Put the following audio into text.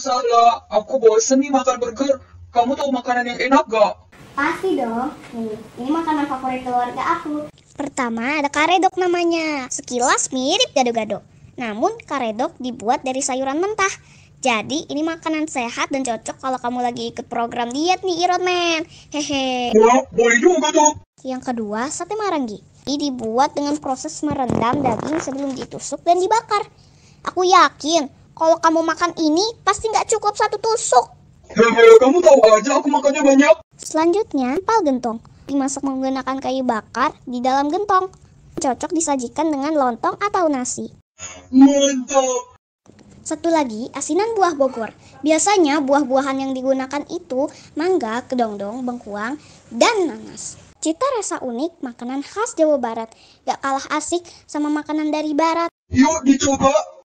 masalah. Aku bosen nih makan burger. Kamu tahu makanan yang enak gak? Pasti dong. Nih, ini makanan favorit keluarga aku. Pertama, ada karedok namanya. Sekilas mirip gado-gado. Namun, karedok dibuat dari sayuran mentah. Jadi, ini makanan sehat dan cocok kalau kamu lagi ikut program diet nih, Iron Man. Hehe. Wah, boleh juga tuh. Yang kedua, sate marangi. Ini dibuat dengan proses merendam daging sebelum ditusuk dan dibakar. Aku yakin kalau kamu makan ini, pasti nggak cukup satu tusuk. Hehehe, ya, kamu tahu aja aku makannya banyak. Selanjutnya, empal gentong. Dimasak menggunakan kayu bakar di dalam gentong. Cocok disajikan dengan lontong atau nasi. Mantap! Satu lagi, asinan buah Bogor. Biasanya buah-buahan yang digunakan itu mangga, kedongdong, bengkuang, dan nanas. Cita rasa unik, makanan khas Jawa Barat. Gak kalah asik sama makanan dari Barat. Yuk dicoba!